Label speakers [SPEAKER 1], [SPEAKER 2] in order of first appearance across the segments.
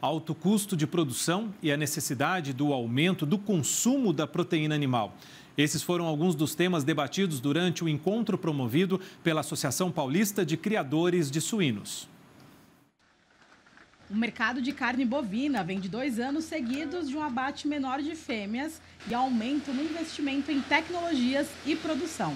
[SPEAKER 1] alto custo de produção e a necessidade do aumento do consumo da proteína animal. Esses foram alguns dos temas debatidos durante o encontro promovido pela Associação Paulista de Criadores de Suínos.
[SPEAKER 2] O mercado de carne bovina vem de dois anos seguidos de um abate menor de fêmeas e aumento no investimento em tecnologias e produção.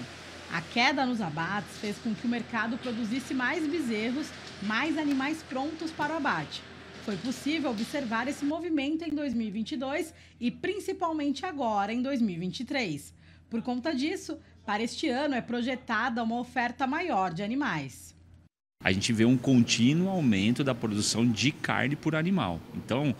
[SPEAKER 2] A queda nos abates fez com que o mercado produzisse mais bezerros, mais animais prontos para o abate. Foi possível observar esse movimento em 2022 e principalmente agora em 2023. Por conta disso, para este ano é projetada uma oferta maior de animais.
[SPEAKER 1] A gente vê um contínuo aumento da produção de carne por animal. Então,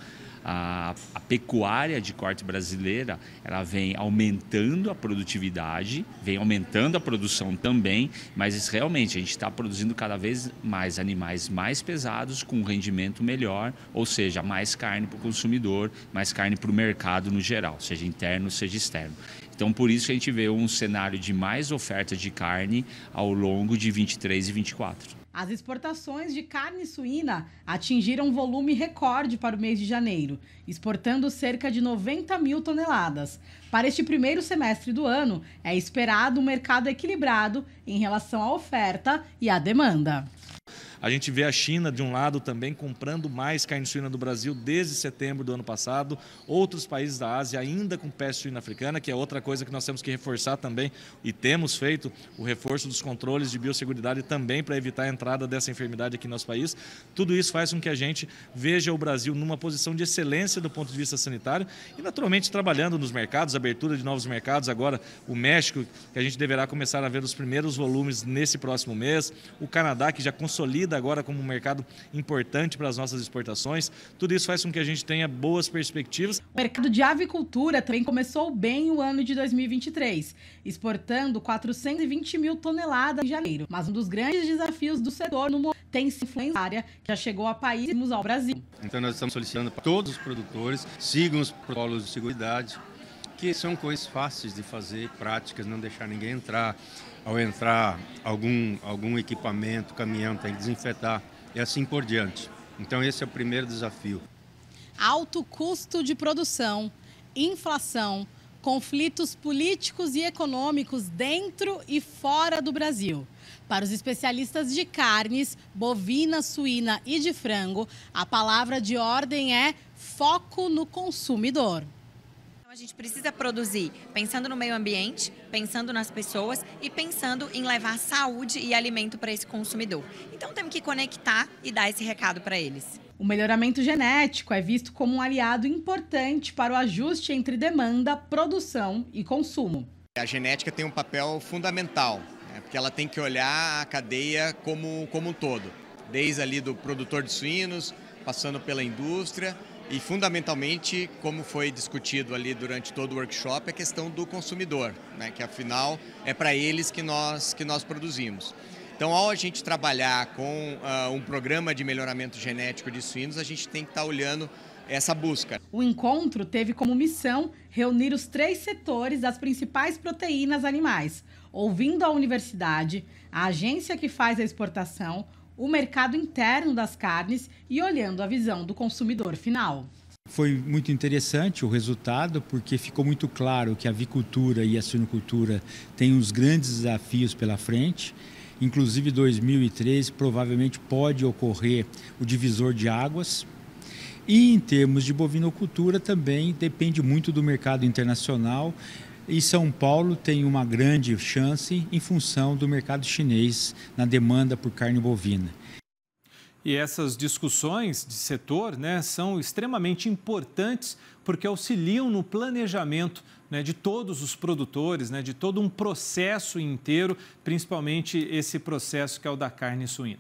[SPEAKER 1] a, a pecuária de corte brasileira ela vem aumentando a produtividade, vem aumentando a produção também, mas realmente a gente está produzindo cada vez mais animais mais pesados com um rendimento melhor, ou seja, mais carne para o consumidor, mais carne para o mercado no geral, seja interno, seja externo. Então, por isso a gente vê um cenário de mais oferta de carne ao longo de 23 e 24.
[SPEAKER 2] As exportações de carne suína atingiram um volume recorde para o mês de janeiro, exportando cerca de 90 mil toneladas. Para este primeiro semestre do ano, é esperado um mercado equilibrado em relação à oferta e à demanda.
[SPEAKER 1] A gente vê a China, de um lado, também comprando mais carne suína do Brasil desde setembro do ano passado. Outros países da Ásia ainda com peste suína africana, que é outra coisa que nós temos que reforçar também e temos feito o reforço dos controles de biosseguridade também para evitar a entrada dessa enfermidade aqui no nosso país. Tudo isso faz com que a gente veja o Brasil numa posição de excelência do ponto de vista sanitário e, naturalmente, trabalhando nos mercados, abertura de novos mercados. Agora, o México, que a gente deverá começar a ver os primeiros volumes nesse próximo mês. O Canadá, que já consolida agora como um mercado importante para as nossas exportações. Tudo isso faz com que a gente tenha boas perspectivas. O
[SPEAKER 2] mercado de avicultura também começou bem o ano de 2023, exportando 420 mil toneladas em janeiro. Mas um dos grandes desafios do setor no momento tem se área que já chegou a países ao Brasil.
[SPEAKER 1] Então nós estamos solicitando para todos os produtores sigam os protocolos de segurança que são coisas fáceis de fazer, práticas, não deixar ninguém entrar. Ao entrar algum, algum equipamento, caminhão, tem que desinfetar e assim por diante. Então, esse é o primeiro desafio.
[SPEAKER 2] Alto custo de produção, inflação, conflitos políticos e econômicos dentro e fora do Brasil. Para os especialistas de carnes, bovina, suína e de frango, a palavra de ordem é foco no consumidor a gente precisa produzir pensando no meio ambiente, pensando nas pessoas e pensando em levar saúde e alimento para esse consumidor. Então temos que conectar e dar esse recado para eles. O melhoramento genético é visto como um aliado importante para o ajuste entre demanda, produção e consumo.
[SPEAKER 1] A genética tem um papel fundamental, né? porque ela tem que olhar a cadeia como, como um todo, desde ali do produtor de suínos, passando pela indústria e fundamentalmente, como foi discutido ali durante todo o workshop, a é questão do consumidor, né? que afinal é para eles que nós, que nós produzimos. Então, ao a gente trabalhar com uh, um programa de melhoramento genético de suínos, a gente tem que
[SPEAKER 2] estar tá olhando essa busca. O encontro teve como missão reunir os três setores das principais proteínas animais, ouvindo a universidade, a agência que faz a exportação, o mercado interno das carnes e olhando a visão do consumidor final.
[SPEAKER 1] Foi muito interessante o resultado, porque ficou muito claro que a avicultura e a suinocultura têm uns grandes desafios pela frente. Inclusive, 2003 provavelmente pode ocorrer o divisor de águas. E em termos de bovinocultura também depende muito do mercado internacional e São Paulo tem uma grande chance em função do mercado chinês na demanda por carne bovina. E essas discussões de setor né, são extremamente importantes porque auxiliam no planejamento né, de todos os produtores, né, de todo um processo inteiro, principalmente esse processo que é o da carne suína.